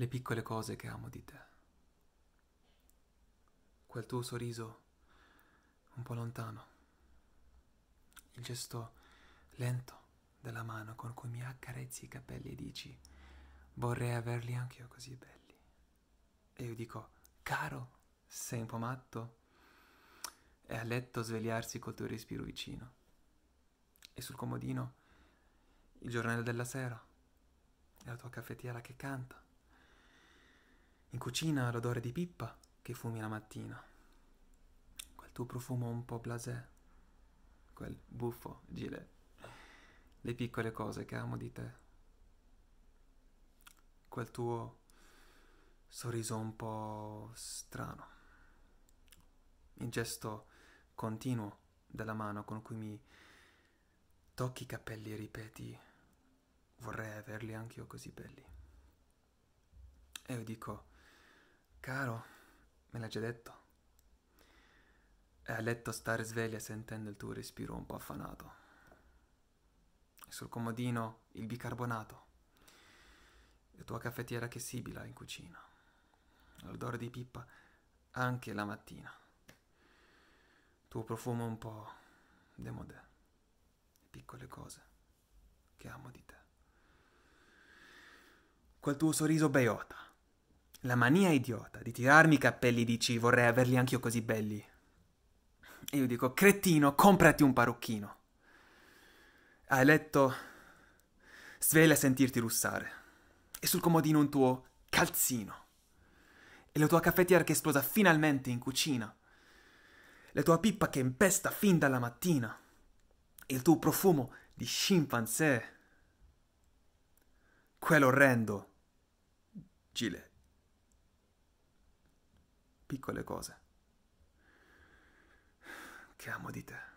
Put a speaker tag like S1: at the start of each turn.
S1: le piccole cose che amo di te. Quel tuo sorriso un po' lontano, il gesto lento della mano con cui mi accarezzi i capelli e dici vorrei averli anch'io così belli. E io dico, caro, sei un po' matto? E a letto svegliarsi col tuo respiro vicino. E sul comodino il giornale della sera la tua caffettiera che canta in cucina l'odore di pippa che fumi la mattina, quel tuo profumo un po' blasé, quel buffo gilet, le piccole cose che amo di te, quel tuo sorriso un po' strano, il gesto continuo della mano con cui mi tocchi i capelli e ripeti vorrei averli anch'io così belli. E io dico, Caro, me l'ha già detto. È a letto stare sveglia sentendo il tuo respiro un po' affanato. E sul comodino il bicarbonato. La tua caffettiera che sibila in cucina. L'odore di pippa anche la mattina. Tuo profumo un po' demodè. Piccole cose che amo di te. Quel tuo sorriso beota la mania idiota di tirarmi i capelli e dici vorrei averli anch'io così belli. E io dico, cretino, comprati un parrucchino. Hai letto? Sveglia a sentirti russare. E sul comodino un tuo calzino. E la tua caffettiera che esplosa finalmente in cucina. La tua pippa che impesta fin dalla mattina. E il tuo profumo di scimpanzé. Quell'orrendo orrendo. Gilet piccole cose che amo di te.